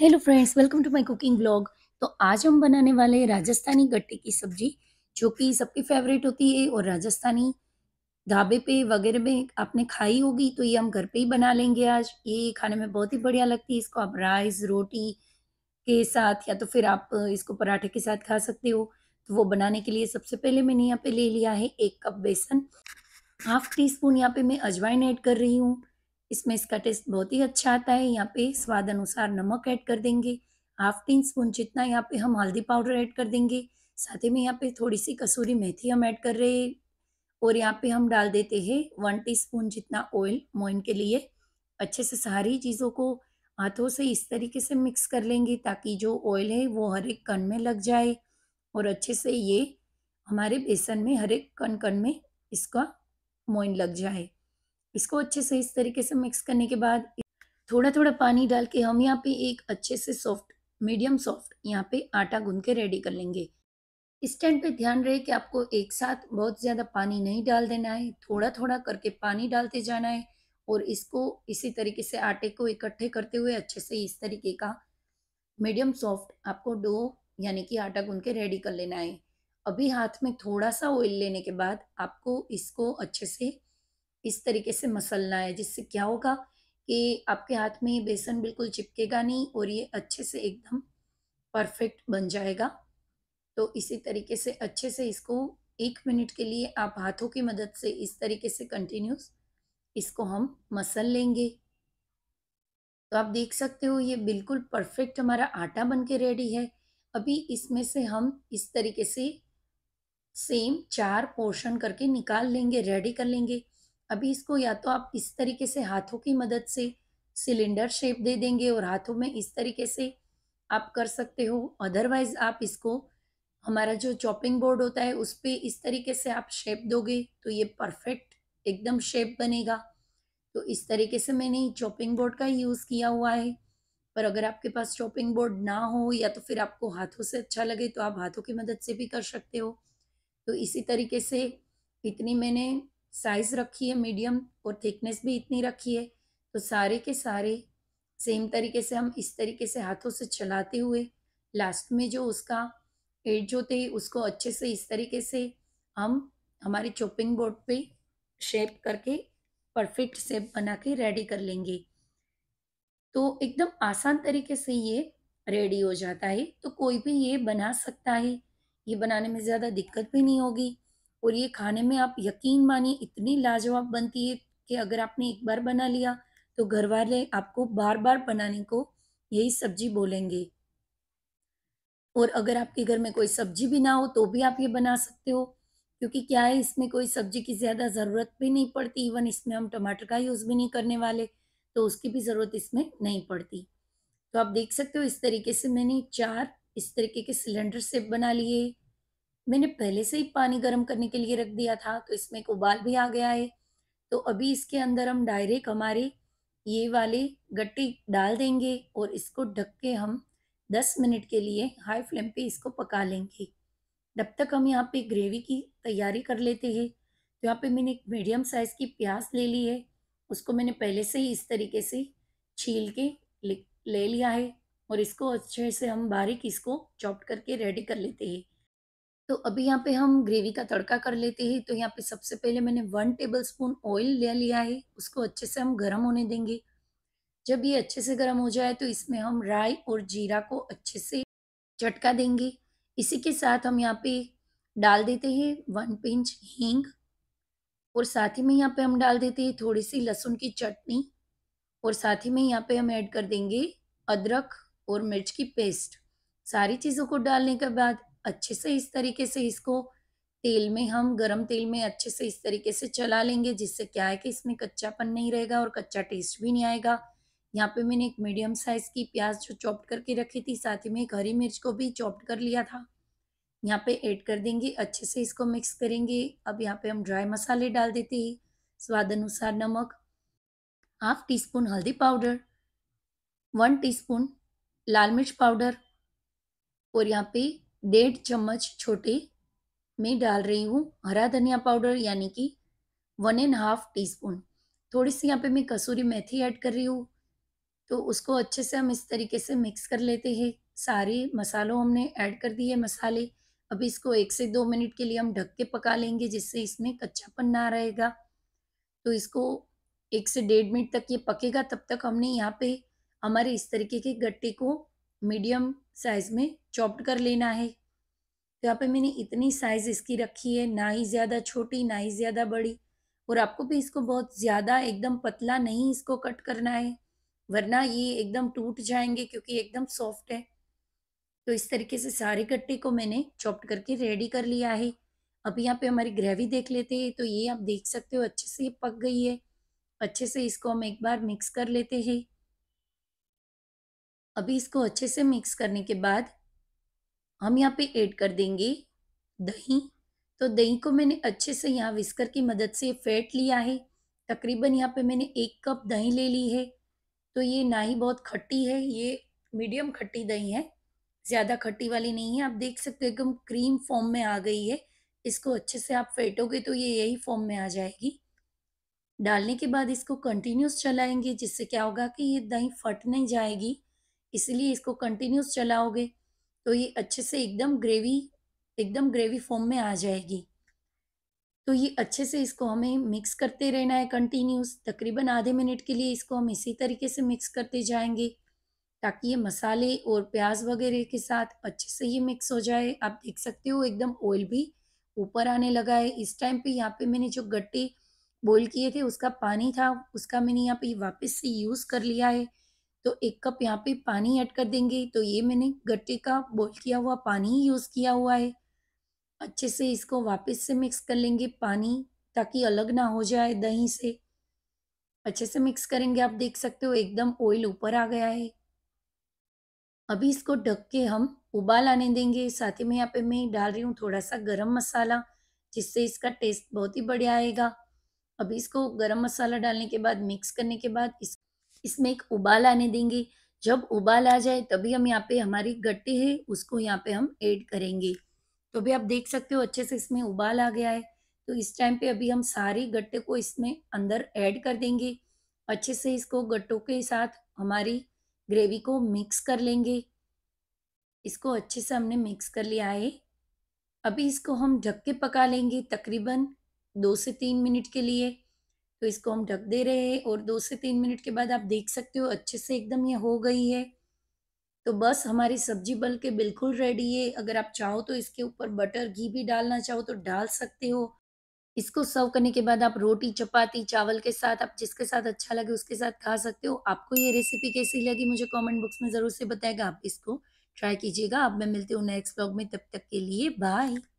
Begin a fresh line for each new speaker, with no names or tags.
hello friends welcome to my cooking blog तो आज हम बनाने वाले हैं राजस्थानी गट्टे की सब्जी जो कि सबकी फेवरेट होती है और राजस्थानी ढाबे पे वगैरह में आपने खाई होगी तो ये हम घर पे ही बना लेंगे आज ये खाने में बहुत ही बढ़िया लगती है इसको आप राइस रोटी के साथ या तो फिर आप इसको पराठे के साथ खा सकते हो तो वो बनाने के लिए सबसे पहले मैंने यहाँ पे ले लिया है एक कप बेसन हाफ टी स्पून यहाँ पे मैं अजवाइन ऐड कर रही हूँ इसमें इसका टेस्ट बहुत ही अच्छा आता है यहाँ पे स्वाद अनुसार नमक ऐड कर देंगे हाफ टी स्पून जितना यहाँ पे हम हल्दी पाउडर ऐड कर देंगे साथ ही में यहाँ पे थोड़ी सी कसूरी मेथी हम ऐड कर रहे हैं और यहाँ पे हम डाल देते हैं वन टीस्पून जितना ऑयल मोइन के लिए अच्छे से सारी चीज़ों को हाथों से इस तरीके से मिक्स कर लेंगे ताकि जो ऑयल है वो हर एक कण में लग जाए और अच्छे से ये हमारे बेसन में हर एक कण कण में इसका मोइन लग जाए इसको अच्छे से इस तरीके से मिक्स करने के बाद थोड़ा थोड़ा पानी डाल के हम यहाँ पे एक अच्छे से सॉफ्ट मीडियम सॉफ्ट यहाँ पे आटा गूंद के रेडी कर लेंगे इस टाइम पे ध्यान रहे कि आपको एक साथ बहुत ज़्यादा पानी नहीं डाल देना है थोड़ा थोड़ा करके पानी डालते जाना है और इसको इसी तरीके से आटे को इकट्ठे करते हुए अच्छे से इस तरीके का मीडियम सॉफ्ट आपको डो यानी कि आटा गूंद के रेडी कर लेना है अभी हाथ में थोड़ा सा ऑयल लेने के बाद आपको इसको अच्छे से इस तरीके से मसलना है जिससे क्या होगा कि आपके हाथ में ये बेसन बिल्कुल चिपकेगा नहीं और ये अच्छे से एकदम परफेक्ट बन जाएगा तो इसी तरीके से अच्छे से इसको एक मिनट के लिए आप हाथों की मदद से इस तरीके से कंटिन्यूस इसको हम मसल लेंगे तो आप देख सकते हो ये बिल्कुल परफेक्ट हमारा आटा बन के रेडी है अभी इसमें से हम इस तरीके से सेम चार पोर्शन करके निकाल लेंगे रेडी कर लेंगे अभी इसको या तो आप इस तरीके से हाथों की मदद से सिलेंडर शेप दे देंगे और हाथों में इस तरीके से आप कर सकते हो अदरवाइज आप इसको हमारा जो चॉपिंग बोर्ड होता है उस पर इस तरीके से आप शेप दोगे तो ये परफेक्ट एकदम शेप बनेगा तो इस तरीके से मैंने चॉपिंग बोर्ड का यूज़ किया हुआ है पर अगर आपके पास चॉपिंग बोर्ड ना हो या तो फिर आपको हाथों से अच्छा लगे तो आप हाथों की मदद से भी कर सकते हो तो इसी तरीके से इतनी मैंने साइज़ रखी है मीडियम और थिकनेस भी इतनी रखी है तो सारे के सारे सेम तरीके से हम इस तरीके से हाथों से चलाते हुए लास्ट में जो उसका एड जो थे उसको अच्छे से इस तरीके से हम हमारे चॉपिंग बोर्ड पे शेप करके परफेक्ट शेप बना के रेडी कर लेंगे तो एकदम आसान तरीके से ये रेडी हो जाता है तो कोई भी ये बना सकता है ये बनाने में ज़्यादा दिक्कत भी नहीं होगी और ये खाने में आप यकीन मानिए इतनी लाजवाब बनती है कि अगर आपने एक बार बना लिया तो घर वाले आपको बार बार बनाने को यही सब्जी बोलेंगे और अगर आपके घर में कोई सब्जी भी ना हो तो भी आप ये बना सकते हो क्योंकि क्या है इसमें कोई सब्जी की ज़्यादा ज़रूरत भी नहीं पड़ती इवन इसमें हम टमाटर का यूज़ भी नहीं करने वाले तो उसकी भी ज़रूरत इसमें नहीं पड़ती तो आप देख सकते हो इस तरीके से मैंने चार इस तरीके के सिलेंडर सेप बना लिए मैंने पहले से ही पानी गर्म करने के लिए रख दिया था तो इसमें एक उबाल भी आ गया है तो अभी इसके अंदर हम डायरेक्ट हमारे ये वाले गट्टे डाल देंगे और इसको ढक के हम 10 मिनट के लिए हाई फ्लेम पे इसको पका लेंगे तब तक हम यहाँ पे ग्रेवी की तैयारी कर लेते हैं तो यहाँ पे मैंने एक मीडियम साइज़ की प्याज ले ली है उसको मैंने पहले से ही इस तरीके से छील के ले लिया है और इसको अच्छे से हम बारीक इसको चॉप करके रेडी कर लेते हैं तो अभी यहाँ पे हम ग्रेवी का तड़का कर लेते हैं तो यहाँ पे सबसे पहले मैंने वन टेबल स्पून ऑयल ले लिया है उसको अच्छे से हम गर्म होने देंगे जब ये अच्छे से गर्म हो जाए तो इसमें हम राई और जीरा को अच्छे से चटका देंगे इसी के साथ हम यहाँ पे डाल देते हैं वन पिंच हींग और साथ ही में यहाँ पे हम डाल देते हैं थोड़ी सी लहसुन की चटनी और साथ ही में यहाँ पे हम ऐड कर देंगे अदरक और मिर्च की पेस्ट सारी चीज़ों को डालने के बाद अच्छे से इस तरीके से इसको तेल में हम गरम तेल में अच्छे से इस तरीके से चला लेंगे जिससे क्या है कि इसमें कच्चापन नहीं रहेगा और कच्चा टेस्ट भी नहीं आएगा यहाँ पे मैंने एक मीडियम साइज़ की प्याज जो चॉप्ट करके रखी थी साथ ही में एक हरी मिर्च को भी चॉप्ट कर लिया था यहाँ पे ऐड कर देंगे अच्छे से इसको मिक्स करेंगे अब यहाँ पे हम ड्राई मसाले डाल देते हैं स्वाद अनुसार नमक हाफ टी स्पून हल्दी पाउडर वन स्पून लाल मिर्च पाउडर और यहाँ पे डेढ़ चम्मच छोटे में डाल रही हूँ हरा धनिया पाउडर यानी कि one and half teaspoon थोड़ी सी यहाँ पे मैं कसूरी मेथी ऐड कर रही हूँ तो उसको अच्छे से हम इस तरीके से मिक्स कर लेते हैं सारे मसालों हमने ऐड कर दिए मसाले अब इसको एक से दो मिनट के लिए हम ढक के पका लेंगे जिससे इसमें कच्चापन ना रहेगा तो इसको एक से डेढ़ मिनट तक ये पकेगा तब तक हमने यहाँ पे हमारे इस तरीके के गट्टे को मीडियम साइज़ में चॉप्ड कर लेना है तो यहाँ पे मैंने इतनी साइज़ इसकी रखी है ना ही ज़्यादा छोटी ना ही ज़्यादा बड़ी और आपको भी इसको बहुत ज़्यादा एकदम पतला नहीं इसको कट करना है वरना ये एकदम टूट जाएंगे क्योंकि एकदम सॉफ्ट है तो इस तरीके से सारे गट्टे को मैंने चॉप्ड करके रेडी कर लिया है अब यहाँ पे हमारी ग्रेवी देख लेते हैं तो ये आप देख सकते हो अच्छे से ये पक गई है अच्छे से इसको हम एक बार मिक्स कर लेते हैं अभी इसको अच्छे से मिक्स करने के बाद हम यहाँ पे ऐड कर देंगे दही तो दही को मैंने अच्छे से यहाँ विस्कर की मदद से फेंट लिया है तकरीबन यहाँ पे मैंने एक कप दही ले ली है तो ये ना ही बहुत खट्टी है ये मीडियम खट्टी दही है ज़्यादा खट्टी वाली नहीं है आप देख सकते हो एकदम क्रीम फॉर्म में आ गई है इसको अच्छे से आप फेंटोगे तो ये यही फॉर्म में आ जाएगी डालने के बाद इसको कंटिन्यूस चलाएंगे जिससे क्या होगा कि ये दही फट नहीं जाएगी इसलिए इसको कंटिन्यूस चलाओगे तो ये अच्छे से एकदम ग्रेवी एकदम ग्रेवी फॉर्म में आ जाएगी तो ये अच्छे से इसको हमें मिक्स करते रहना है कंटिन्यूस तकरीबन आधे मिनट के लिए इसको हम इसी तरीके से मिक्स करते जाएंगे ताकि ये मसाले और प्याज वगैरह के साथ अच्छे से ये मिक्स हो जाए आप देख सकते हो एकदम ऑयल भी ऊपर आने लगा है इस टाइम पे यहाँ पे मैंने जो गट्टे बॉईल किए थे उसका पानी था उसका मैंने यहाँ पे वापस से यूज़ कर लिया है तो एक कप यहाँ पे पानी ऐड कर देंगे तो ये मैंने गट्टे का बॉईल किया हुआ पानी ही यूज़ किया हुआ है अच्छे से इसको वापस से मिक्स कर लेंगे पानी ताकि अलग ना हो जाए दही से अच्छे से मिक्स करेंगे आप देख सकते हो एकदम ऑयल ऊपर आ गया है अभी इसको ढक के हम उबाल आने देंगे साथ ही में यहाँ पे मैं डाल रही हूँ थोड़ा सा गरम मसाला जिससे इसका टेस्ट बहुत ही बढ़िया आएगा अभी इसको गरम मसाला डालने के बाद मिक्स करने के बाद इस इसमें एक उबाल आने देंगे जब उबाल आ जाए तभी हम यहाँ पे हमारी गट्टी है उसको यहाँ पे हम ऐड करेंगे तो अभी आप देख सकते हो अच्छे से इसमें उबाल आ गया है तो इस टाइम पे अभी हम सारी गट्टे को इसमें अंदर ऐड कर देंगे अच्छे से इसको गट्टों के साथ हमारी ग्रेवी को मिक्स कर लेंगे इसको अच्छे से हमने मिक्स कर लिया है अभी इसको हम ढक के पका लेंगे तकरीबन दो से तीन मिनट के लिए तो इसको हम ढक दे रहे हैं और दो से तीन मिनट के बाद आप देख सकते हो अच्छे से एकदम ये हो गई है तो बस हमारी सब्जी बल के बिल्कुल रेडी है अगर आप चाहो तो इसके ऊपर बटर घी भी डालना चाहो तो डाल सकते हो इसको सर्व करने के बाद आप रोटी चपाती चावल के साथ आप जिसके साथ अच्छा लगे उसके साथ खा सकते हो आपको ये रेसिपी कैसी लगी मुझे कमेंट बॉक्स में ज़रूर से बताएगा आप इसको ट्राई कीजिएगा अब मैं मिलती हूँ नेक्स्ट ब्लॉग में तब तक के लिए बाय